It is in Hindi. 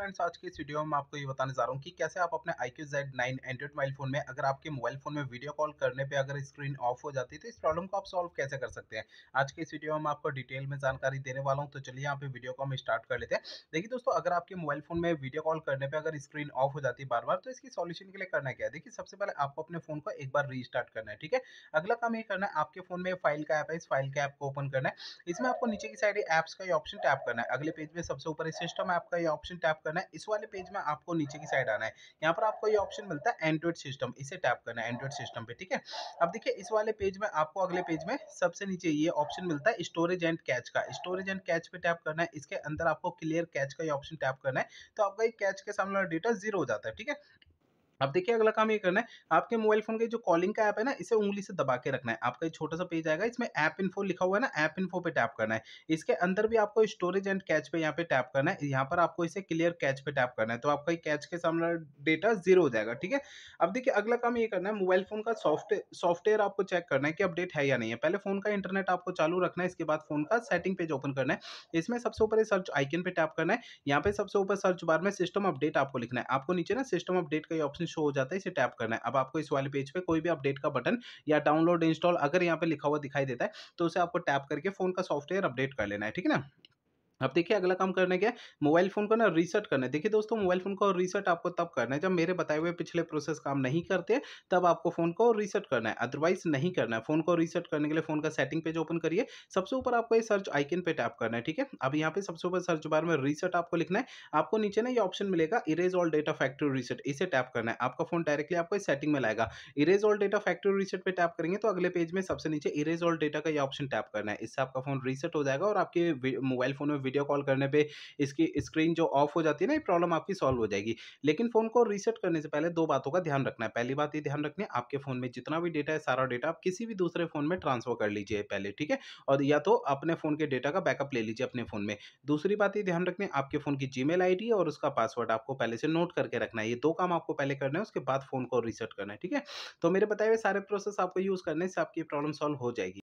फ्रेंड्स आज के इस वीडियो में आपको ये बताने जा रहा हूँ कि कैसे आप अपने IQ Z9 Z Android mobile phone में अगर आपके मोबाइल फोन में वीडियो कॉल करने पे अगर स्क्रीन ऑफ हो जाती है तो इस प्रॉब्लम को आप सॉल्व कैसे कर सकते हैं आज के इस वीडियो में आपको डिटेल में जानकारी देने वाला हूँ तो चलिए यहाँ पे वीडियो को हम स्टार्ट कर लेते हैं देखिए दोस्तों अगर आपके मोबाइल फोन में वीडियो कॉल करने पर अगर स्क्रीन ऑफ हो जाती है बार बार तो इसकी सोल्यूशन के लिए करना क्या है देखिए सबसे पहले आपको अपने फोन को एक बार रीस्टार्ट करना है ठीक है अगला काम ये करना है आपके फोन में फाइल का ऐप है इस फाइल का ऐप को ओपन करना है इसमें आपको नीचे की साइड एप्स का ऑप्शन टैप करना है अगले पेज में सबसे ऊपर सिस्टम ऐप का ये ऑप्शन टैप करना है इस वाले पेज में आपको नीचे की साइड आना है यहाँ पर आपको ये ऑप्शन मिलता है एंड्रॉइड सिस्टम इसे टैप करना है एंड्रॉइड सिस्टम पे ठीक है अब देखिए इस वाले पेज में आपको अगले पेज में सबसे नीचे ये ऑप्शन मिलता है स्टोरेज एंड कैच का स्टोरेज एंड कैच पे टैप करना है इसके अंदर आपको क्लियर कैच का ये ऑप्शन टैप करना है तो आपका ये कैच के सामने डेटा जीरो हो जाता है ठीक है अब देखिए अगला काम ये करना है आपके मोबाइल फोन के जो कॉलिंग का ऐप है ना इसे उंगली से दबा के रखना है आपका एक छोटा सा पेज आएगा इसमें ऐप इन्फो लिखा हुआ है ना ऐप इन्फो पे टैप करना है इसके अंदर भी आपको स्टोरेज एंड कैच पे यहाँ पे टैप करना है यहाँ पर आपको इसे क्लियर कैच पे टैप करना है तो आपका कैच के सामने डेटा जीरो हो जाएगा ठीक है अब देखिए अगला काम ये करना है मोबाइल फोन का सॉफ्टवेयर सॉफ्टवेयर आपको चेक करना है कि अपडेट है या नहीं है पहले फोन का इंटरनेट आपको चालू रखना है इसके बाद फोन का सेटिंग पेज ओपन करना है इसमें सबसे ऊपर सर्च आइकन पे टैप करना है यहाँ पे सबसे ऊपर सर्च बार में सिस्टम अपडेट आपको लिखना है आपको नीचे ना सिस्टम अपडेट का ऑप्शन शो हो जाता है इसे टैप करना है अब आपको इस वाले पेज पे कोई भी अपडेट का बटन या डाउनलोड इंस्टॉल अगर यहाँ पे लिखा हुआ दिखाई देता है तो उसे आपको टैप करके फोन का सॉफ्टवेयर अपडेट कर लेना है ठीक है ना अब देखिए अगला काम करने के मोबाइल फ़ोन को ना रीसेट करना है देखिए दोस्तों मोबाइल फ़ोन को रीसेट आपको तब करना है जब मेरे बताए हुए पिछले प्रोसेस काम नहीं करते तब आपको फ़ोन को रीसेट करना है अदरवाइज नहीं करना है फ़ोन को रीसेट करने के लिए फ़ोन का सेटिंग पेज ओपन करिए सबसे ऊपर आपको ये सर्च आइकन पे टैप करना है ठीक है अब यहाँ पे सबसे ऊपर सर्च बार में रीसेट आपको लिखना है आपको नीचे ना ये ऑप्शन मिलेगा erase all data factory reset इसे टैप करना है आपका फ़ोन डायरेक्टली आपको सेटिंग में लाएगा erase all data factory reset पर टैप करेंगे तो अगले पेज में सबसे नीचे इरेज ऑल डेटा का ये ऑप्शन टैप करना है इससे आपका फ़ोन रीसेट हो जाएगा और आपके मोबाइल फ़ोन में वीडियो कॉल करने पे इसकी स्क्रीन जो ऑफ हो जाती है ना ये प्रॉब्लम आपकी सॉल्व हो जाएगी लेकिन फ़ोन को रीसेट करने से पहले दो बातों का ध्यान रखना है पहली बात ये ध्यान रखना है आपके फ़ोन में जितना भी डेटा है सारा डेटा आप किसी भी दूसरे फ़ोन में ट्रांसफ़र कर लीजिए पहले ठीक है और या तो अपने फ़ोन के डेटा का बैकअप ले लीजिए अपने फ़ोन में दूसरी बात ये ध्यान रखना है आपके फ़ोन की जी मेल और उसका पासवर्ड आपको पहले से नोट करके रखना है ये दो काम आपको पहले करना है उसके बाद फ़ोन को रीसेट करना है ठीक है तो मेरे बताए हुए सारे प्रोसेस आपको यूज़ करने से आपकी प्रॉब्लम सॉल्व हो जाएगी